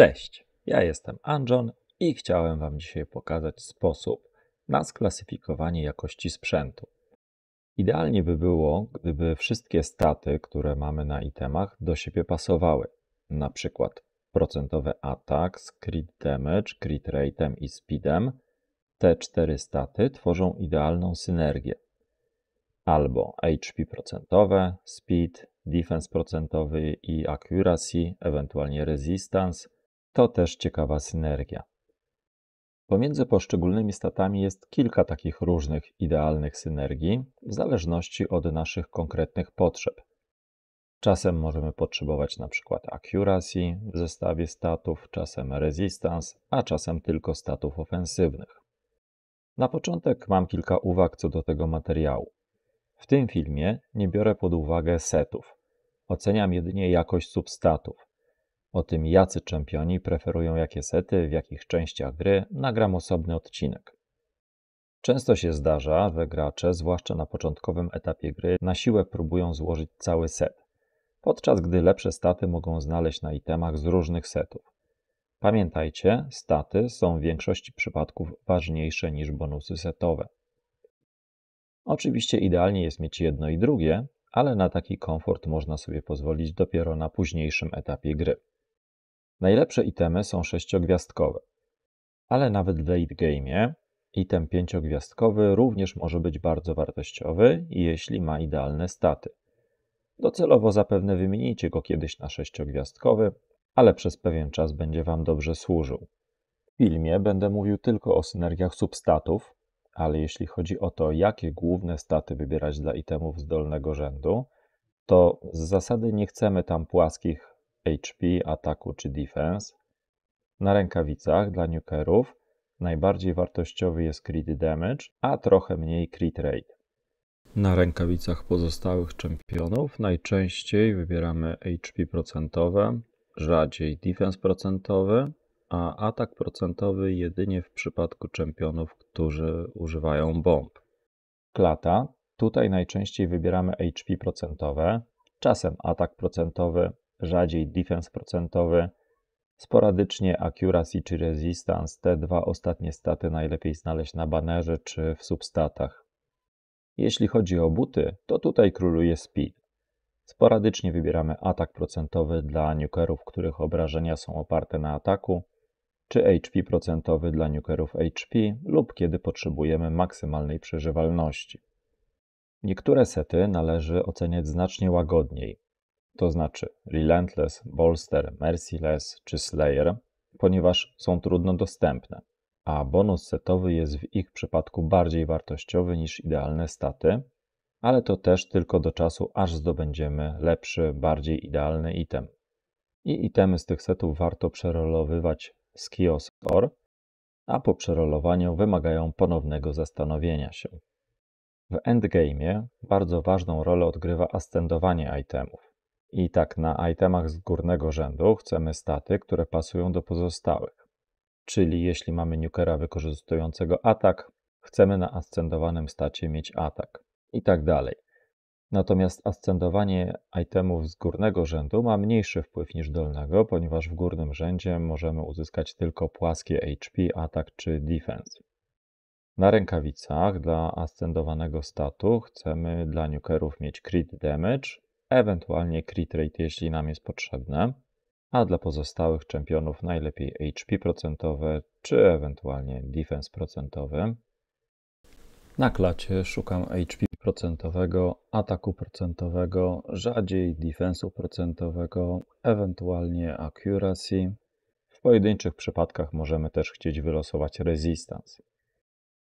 Cześć, ja jestem Anjon i chciałem Wam dzisiaj pokazać sposób na sklasyfikowanie jakości sprzętu. Idealnie by było, gdyby wszystkie staty, które mamy na itemach, do siebie pasowały, na przykład procentowy atak z crit damage, crit rate'em i speedem. Te cztery staty tworzą idealną synergię. Albo HP procentowe, speed, defense procentowy i accuracy, ewentualnie resistance – to też ciekawa synergia. Pomiędzy poszczególnymi statami jest kilka takich różnych idealnych synergii, w zależności od naszych konkretnych potrzeb. Czasem możemy potrzebować np. accuracy w zestawie statów, czasem resistance, a czasem tylko statów ofensywnych. Na początek mam kilka uwag co do tego materiału. W tym filmie nie biorę pod uwagę setów. Oceniam jedynie jakość substatów. O tym, jacy czempioni preferują jakie sety, w jakich częściach gry, nagram osobny odcinek. Często się zdarza, że gracze, zwłaszcza na początkowym etapie gry, na siłę próbują złożyć cały set, podczas gdy lepsze staty mogą znaleźć na itemach z różnych setów. Pamiętajcie, staty są w większości przypadków ważniejsze niż bonusy setowe. Oczywiście idealnie jest mieć jedno i drugie, ale na taki komfort można sobie pozwolić dopiero na późniejszym etapie gry. Najlepsze itemy są sześciogwiazdkowe, ale nawet w late game item pięciogwiazdkowy również może być bardzo wartościowy, jeśli ma idealne staty. Docelowo zapewne wymienicie go kiedyś na sześciogwiazdkowy, ale przez pewien czas będzie Wam dobrze służył. W filmie będę mówił tylko o synergiach substatów, ale jeśli chodzi o to, jakie główne staty wybierać dla itemów z dolnego rzędu, to z zasady nie chcemy tam płaskich HP, ataku czy defense. Na rękawicach dla nukerów najbardziej wartościowy jest crit damage, a trochę mniej crit rate. Na rękawicach pozostałych czempionów najczęściej wybieramy HP procentowe, rzadziej defense procentowy, a atak procentowy jedynie w przypadku czempionów, którzy używają bomb. Klata. Tutaj najczęściej wybieramy HP procentowe, czasem atak procentowy, rzadziej defense procentowy, sporadycznie accuracy czy resistance. Te dwa ostatnie staty najlepiej znaleźć na banerze czy w substatach. Jeśli chodzi o buty, to tutaj króluje speed. Sporadycznie wybieramy atak procentowy dla nukerów, których obrażenia są oparte na ataku, czy HP procentowy dla nukerów HP lub kiedy potrzebujemy maksymalnej przeżywalności. Niektóre sety należy oceniać znacznie łagodniej to znaczy Relentless, Bolster, Merciless czy Slayer, ponieważ są trudno dostępne, a bonus setowy jest w ich przypadku bardziej wartościowy niż idealne staty, ale to też tylko do czasu, aż zdobędziemy lepszy, bardziej idealny item. I itemy z tych setów warto przerolowywać z kiosk a po przerolowaniu wymagają ponownego zastanowienia się. W endgame'ie bardzo ważną rolę odgrywa ascendowanie itemów. I tak na itemach z górnego rzędu chcemy staty, które pasują do pozostałych. Czyli jeśli mamy nukera wykorzystującego atak, chcemy na ascendowanym stacie mieć atak i tak dalej. Natomiast ascendowanie itemów z górnego rzędu ma mniejszy wpływ niż dolnego, ponieważ w górnym rzędzie możemy uzyskać tylko płaskie HP, atak czy defense. Na rękawicach dla ascendowanego statu chcemy dla nukerów mieć crit damage, ewentualnie crit rate, jeśli nam jest potrzebne, a dla pozostałych czempionów najlepiej HP procentowe, czy ewentualnie defense procentowy. Na klacie szukam HP procentowego, ataku procentowego, rzadziej defensu procentowego, ewentualnie accuracy. W pojedynczych przypadkach możemy też chcieć wylosować resistance.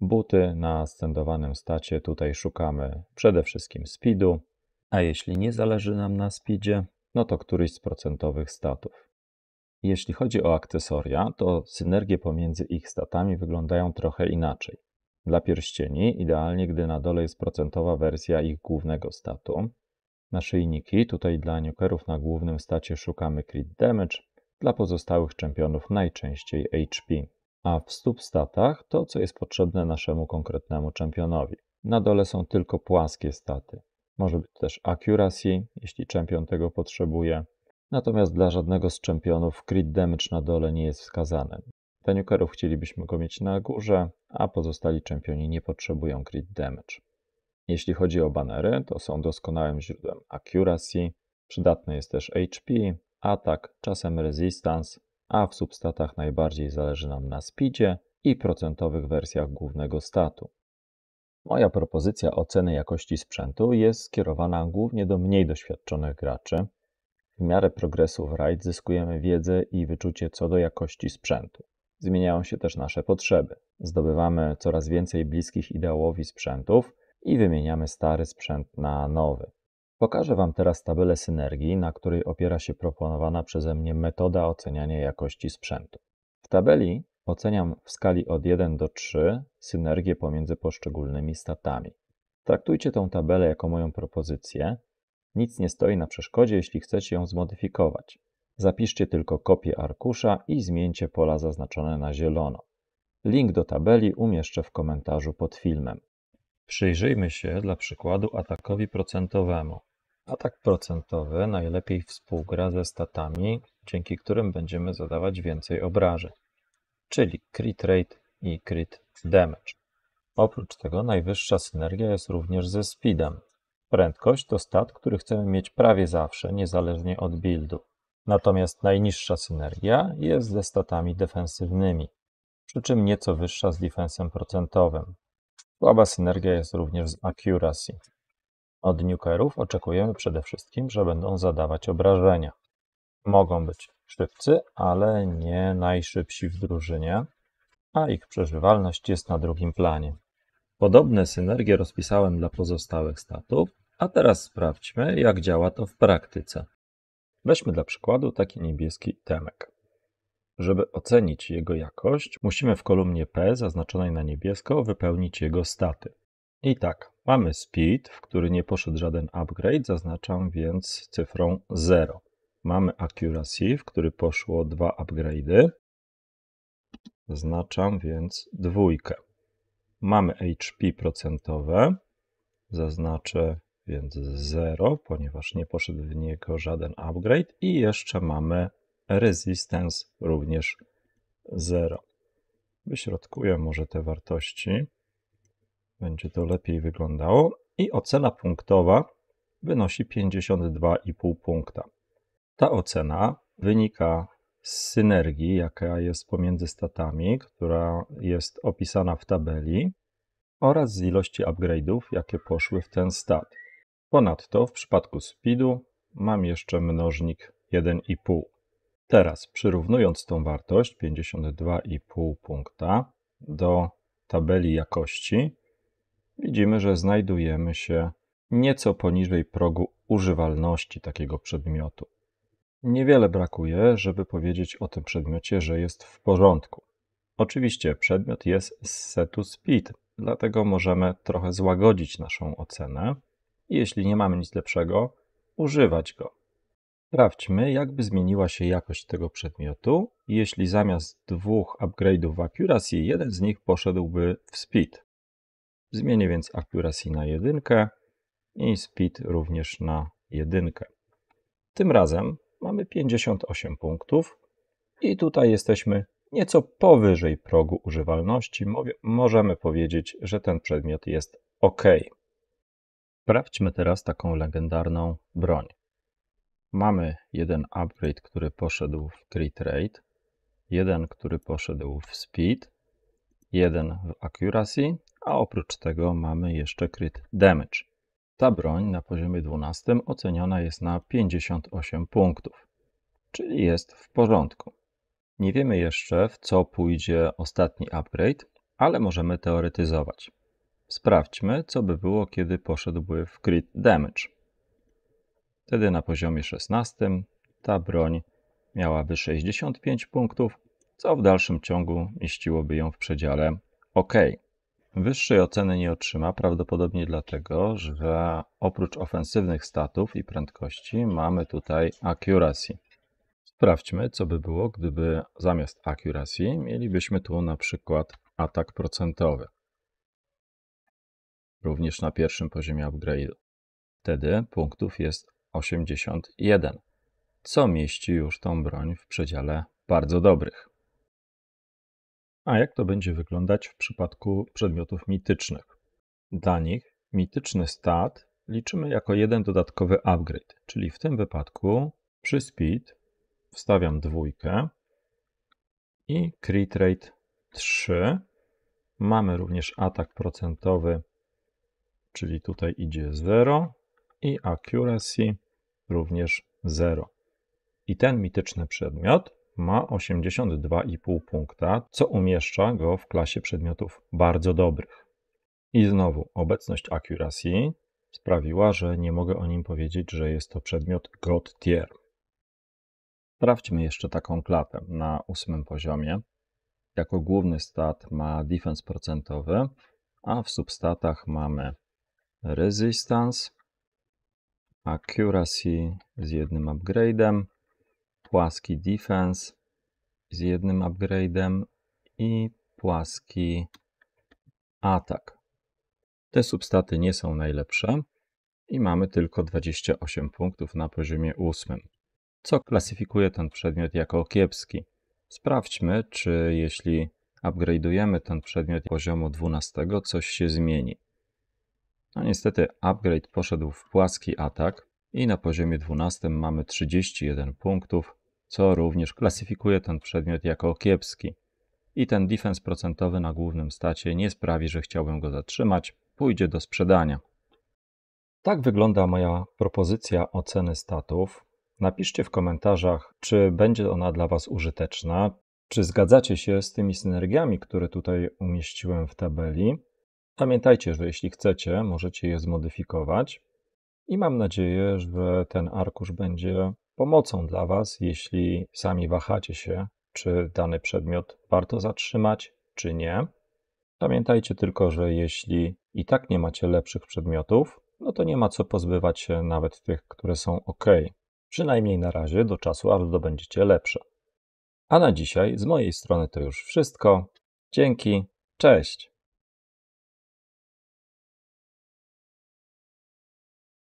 Buty na scendowanym stacie tutaj szukamy przede wszystkim speedu, a jeśli nie zależy nam na speedzie, no to któryś z procentowych statów. Jeśli chodzi o akcesoria, to synergie pomiędzy ich statami wyglądają trochę inaczej. Dla pierścieni idealnie, gdy na dole jest procentowa wersja ich głównego statu. Na szyjniki, tutaj dla nukerów na głównym stacie szukamy crit damage, dla pozostałych czempionów najczęściej HP. A w statach to, co jest potrzebne naszemu konkretnemu czempionowi. Na dole są tylko płaskie staty. Może być też accuracy, jeśli czempion tego potrzebuje. Natomiast dla żadnego z czempionów crit damage na dole nie jest wskazany. Dla chcielibyśmy go mieć na górze, a pozostali czempioni nie potrzebują crit damage. Jeśli chodzi o banery, to są doskonałym źródłem accuracy, przydatny jest też HP, atak, czasem resistance, a w substatach najbardziej zależy nam na speedzie i procentowych wersjach głównego statu. Moja propozycja oceny jakości sprzętu jest skierowana głównie do mniej doświadczonych graczy. W miarę progresu w raid zyskujemy wiedzę i wyczucie co do jakości sprzętu. Zmieniają się też nasze potrzeby. Zdobywamy coraz więcej bliskich ideałowi sprzętów i wymieniamy stary sprzęt na nowy. Pokażę Wam teraz tabelę synergii, na której opiera się proponowana przeze mnie metoda oceniania jakości sprzętu. W tabeli Oceniam w skali od 1 do 3 synergię pomiędzy poszczególnymi statami. Traktujcie tę tabelę jako moją propozycję. Nic nie stoi na przeszkodzie, jeśli chcecie ją zmodyfikować. Zapiszcie tylko kopię arkusza i zmieńcie pola zaznaczone na zielono. Link do tabeli umieszczę w komentarzu pod filmem. Przyjrzyjmy się dla przykładu atakowi procentowemu. Atak procentowy najlepiej współgra ze statami, dzięki którym będziemy zadawać więcej obrażeń czyli crit rate i crit damage. Oprócz tego najwyższa synergia jest również ze speedem. Prędkość to stat, który chcemy mieć prawie zawsze, niezależnie od buildu. Natomiast najniższa synergia jest ze statami defensywnymi, przy czym nieco wyższa z defensem procentowym. Słaba synergia jest również z accuracy. Od nukerów oczekujemy przede wszystkim, że będą zadawać obrażenia. Mogą być Szybcy, ale nie najszybsi w drużynie, a ich przeżywalność jest na drugim planie. Podobne synergie rozpisałem dla pozostałych statów, a teraz sprawdźmy, jak działa to w praktyce. Weźmy dla przykładu taki niebieski temek. Żeby ocenić jego jakość, musimy w kolumnie P zaznaczonej na niebiesko wypełnić jego staty. I tak, mamy speed, w który nie poszedł żaden upgrade, zaznaczam więc cyfrą 0. Mamy accuracy, w który poszło dwa upgrade'y. Zaznaczam więc dwójkę. Mamy HP procentowe. Zaznaczę więc 0, ponieważ nie poszedł w niego żaden upgrade. I jeszcze mamy resistance również 0. Wyśrodkuję może te wartości. Będzie to lepiej wyglądało. I ocena punktowa wynosi 52,5 punkta. Ta ocena wynika z synergii, jaka jest pomiędzy statami, która jest opisana w tabeli, oraz z ilości upgrade'ów, jakie poszły w ten stat. Ponadto w przypadku speedu mam jeszcze mnożnik 1,5. Teraz przyrównując tą wartość 52,5 punkta do tabeli jakości, widzimy, że znajdujemy się nieco poniżej progu używalności takiego przedmiotu. Niewiele brakuje, żeby powiedzieć o tym przedmiocie, że jest w porządku. Oczywiście przedmiot jest z setu Speed, dlatego możemy trochę złagodzić naszą ocenę. Jeśli nie mamy nic lepszego, używać go. Sprawdźmy, jakby zmieniła się jakość tego przedmiotu, jeśli zamiast dwóch upgrade'ów w Accuracy, jeden z nich poszedłby w Speed. Zmienię więc Accuracy na jedynkę i Speed również na jedynkę. Tym razem mamy 58 punktów i tutaj jesteśmy nieco powyżej progu używalności. Możemy powiedzieć, że ten przedmiot jest ok. Sprawdźmy teraz taką legendarną broń. Mamy jeden upgrade, który poszedł w crit rate, jeden, który poszedł w speed, jeden w accuracy, a oprócz tego mamy jeszcze crit damage. Ta broń na poziomie 12 oceniona jest na 58 punktów, czyli jest w porządku. Nie wiemy jeszcze, w co pójdzie ostatni upgrade, ale możemy teoretyzować. Sprawdźmy, co by było, kiedy poszedłby w crit damage. Wtedy na poziomie 16 ta broń miałaby 65 punktów, co w dalszym ciągu mieściłoby ją w przedziale OK. Wyższej oceny nie otrzyma prawdopodobnie dlatego, że oprócz ofensywnych statów i prędkości mamy tutaj accuracy. Sprawdźmy, co by było, gdyby zamiast accuracy mielibyśmy tu na przykład atak procentowy. Również na pierwszym poziomie upgrade'u. Wtedy punktów jest 81, co mieści już tą broń w przedziale bardzo dobrych a jak to będzie wyglądać w przypadku przedmiotów mitycznych. Dla nich mityczny stat liczymy jako jeden dodatkowy upgrade, czyli w tym wypadku przy speed wstawiam dwójkę i crit rate 3. Mamy również atak procentowy, czyli tutaj idzie 0 i accuracy również 0. I ten mityczny przedmiot ma 82,5 punkta, co umieszcza go w klasie przedmiotów bardzo dobrych. I znowu obecność accuracy sprawiła, że nie mogę o nim powiedzieć, że jest to przedmiot God Tier. Sprawdźmy jeszcze taką klatę na ósmym poziomie. Jako główny stat ma defense procentowy, a w substatach mamy resistance, accuracy z jednym upgrade'em, płaski defense z jednym upgrade'em i płaski atak. Te substaty nie są najlepsze i mamy tylko 28 punktów na poziomie 8, co klasyfikuje ten przedmiot jako kiepski. Sprawdźmy, czy jeśli upgrade'ujemy ten przedmiot poziomu 12, coś się zmieni. No niestety upgrade poszedł w płaski atak i na poziomie 12 mamy 31 punktów, co również klasyfikuje ten przedmiot jako kiepski. I ten defense procentowy na głównym stacie nie sprawi, że chciałbym go zatrzymać, pójdzie do sprzedania. Tak wygląda moja propozycja oceny statów. Napiszcie w komentarzach, czy będzie ona dla Was użyteczna, czy zgadzacie się z tymi synergiami, które tutaj umieściłem w tabeli. Pamiętajcie, że jeśli chcecie, możecie je zmodyfikować. I mam nadzieję, że ten arkusz będzie pomocą dla Was, jeśli sami wahacie się, czy dany przedmiot warto zatrzymać, czy nie. Pamiętajcie tylko, że jeśli i tak nie macie lepszych przedmiotów, no to nie ma co pozbywać się nawet tych, które są ok. Przynajmniej na razie, do czasu, aż zdobędziecie lepsze. A na dzisiaj z mojej strony to już wszystko. Dzięki, cześć!